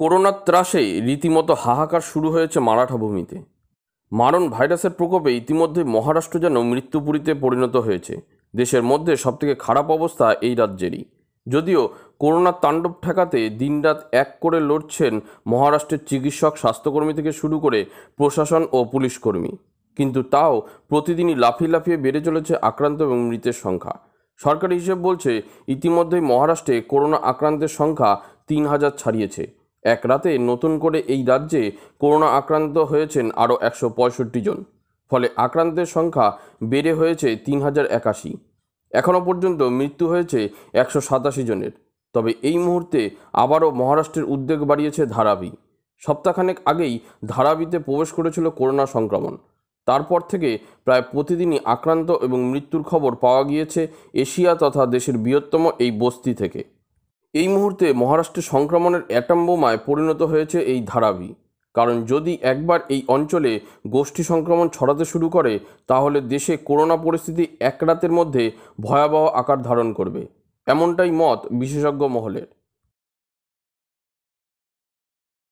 করোনার ত্রাসে রীতিমতো হাহাকার শুরু হয়েছে মারাঠা ভূমিতে মারণ ভাইরাসের প্রকোপে ইতিমধ্যে মহারাষ্ট্র যেন মৃত্যুপুরীতে পরিণত হয়েছে দেশের মধ্যে সবথেকে খারাপ অবস্থা এই রাজ্যেরই যদিও করোনার তাণ্ডব ঠেকাতে দিনরাত এক করে লড়ছেন মহারাষ্ট্রের চিকিৎসক স্বাস্থ্যকর্মী থেকে শুরু করে প্রশাসন ও পুলিশ কর্মী কিন্তু তাও প্রতিদিনই লাফিয়ে লাফিয়ে বেড়ে চলেছে আক্রান্ত এবং মৃতের সংখ্যা সরকারি হিসেব বলছে ইতিমধ্যেই মহারাষ্ট্রে করোনা আক্রান্তের সংখ্যা তিন হাজার ছাড়িয়েছে এক রাতে নতুন করে এই রাজ্যে করোনা আক্রান্ত হয়েছেন আরও একশো পঁয়ষট্টি জন ফলে আক্রান্তের সংখ্যা বেড়ে হয়েছে তিন হাজার একাশি এখনও পর্যন্ত মৃত্যু হয়েছে একশো সাতাশি জনের তবে এই মুহূর্তে আবারও মহারাষ্ট্রের উদ্বেগ বাড়িয়েছে ধারাবি সপ্তাহখানেক আগেই ধারাবিতে প্রবেশ করেছিল করোনা সংক্রমণ তারপর থেকে প্রায় প্রতিদিনই আক্রান্ত এবং মৃত্যুর খবর পাওয়া গিয়েছে এশিয়া তথা দেশের বৃহত্তম এই বস্তি থেকে এই মুহূর্তে মহারাষ্ট্রে সংক্রমণের অ্যাটাম বোমায় পরিণত হয়েছে এই ধারাবি কারণ যদি একবার এই অঞ্চলে গোষ্ঠী সংক্রমণ ছড়াতে শুরু করে তাহলে দেশে করোনা পরিস্থিতি এক রাতের মধ্যে ভয়াবহ আকার ধারণ করবে এমনটাই মত বিশেষজ্ঞ মহলের